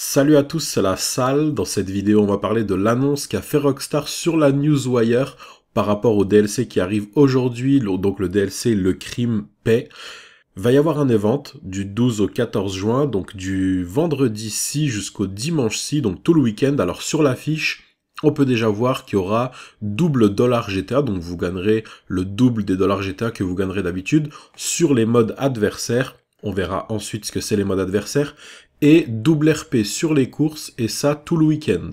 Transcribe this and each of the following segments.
Salut à tous, c'est la salle. Dans cette vidéo, on va parler de l'annonce qu'a fait Rockstar sur la Newswire par rapport au DLC qui arrive aujourd'hui, donc le DLC Le Crime Paix. Va y avoir un event du 12 au 14 juin, donc du vendredi 6 jusqu'au dimanche 6, donc tout le week-end. Alors sur l'affiche, on peut déjà voir qu'il y aura double dollar GTA, donc vous gagnerez le double des dollars GTA que vous gagnerez d'habitude sur les modes adversaires. On verra ensuite ce que c'est les modes adversaires et double RP sur les courses, et ça tout le week-end.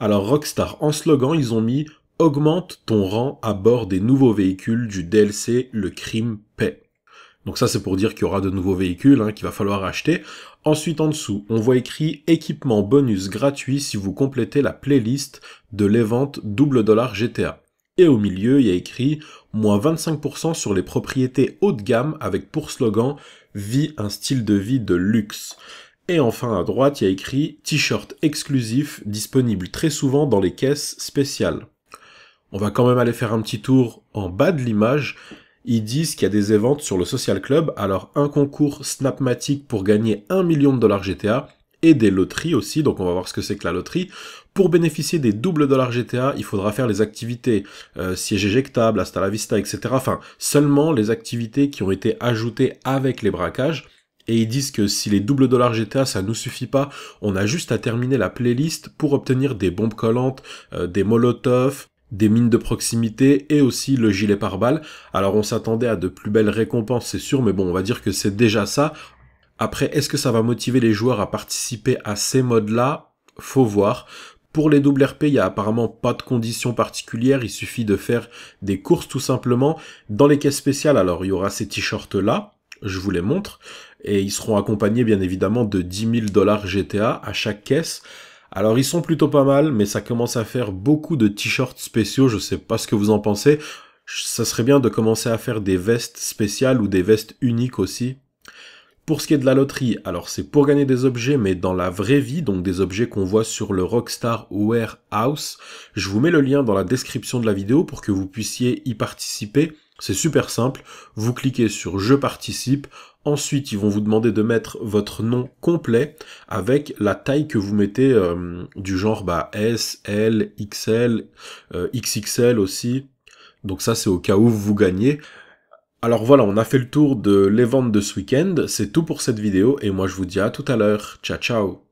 Alors Rockstar, en slogan, ils ont mis Augmente ton rang à bord des nouveaux véhicules du DLC Le Crime Paix. Donc ça c'est pour dire qu'il y aura de nouveaux véhicules hein, qu'il va falloir acheter. Ensuite en dessous, on voit écrit équipement bonus gratuit si vous complétez la playlist de l'évente double dollar GTA. Et au milieu, il y a écrit moins 25% sur les propriétés haut de gamme avec pour slogan vie un style de vie de luxe. Et enfin à droite, il y a écrit T-shirt exclusif disponible très souvent dans les caisses spéciales. On va quand même aller faire un petit tour en bas de l'image. Ils disent qu'il y a des éventes sur le Social Club, alors un concours Snapmatic pour gagner 1 million de dollars GTA, et des loteries aussi, donc on va voir ce que c'est que la loterie. Pour bénéficier des doubles dollars GTA, il faudra faire les activités euh, siège éjectable, hasta la vista, etc. Enfin, seulement les activités qui ont été ajoutées avec les braquages et ils disent que si les doubles dollars GTA ça ne suffit pas, on a juste à terminer la playlist pour obtenir des bombes collantes, euh, des molotovs, des mines de proximité et aussi le gilet pare-balles. Alors on s'attendait à de plus belles récompenses, c'est sûr, mais bon, on va dire que c'est déjà ça. Après, est-ce que ça va motiver les joueurs à participer à ces modes-là Faut voir. Pour les doubles RP, il n'y a apparemment pas de conditions particulières, il suffit de faire des courses tout simplement. Dans les caisses spéciales, alors il y aura ces t-shirts là, je vous les montre et ils seront accompagnés bien évidemment de 10 000 dollars GTA à chaque caisse. Alors ils sont plutôt pas mal, mais ça commence à faire beaucoup de t-shirts spéciaux, je sais pas ce que vous en pensez. Ça serait bien de commencer à faire des vestes spéciales ou des vestes uniques aussi. Pour ce qui est de la loterie, alors c'est pour gagner des objets, mais dans la vraie vie, donc des objets qu'on voit sur le Rockstar Warehouse. Je vous mets le lien dans la description de la vidéo pour que vous puissiez y participer. C'est super simple, vous cliquez sur Je participe, Ensuite, ils vont vous demander de mettre votre nom complet avec la taille que vous mettez euh, du genre bah, S, L, XL, euh, XXL aussi. Donc ça, c'est au cas où vous gagnez. Alors voilà, on a fait le tour de les ventes de ce week-end. C'est tout pour cette vidéo et moi je vous dis à tout à l'heure. Ciao ciao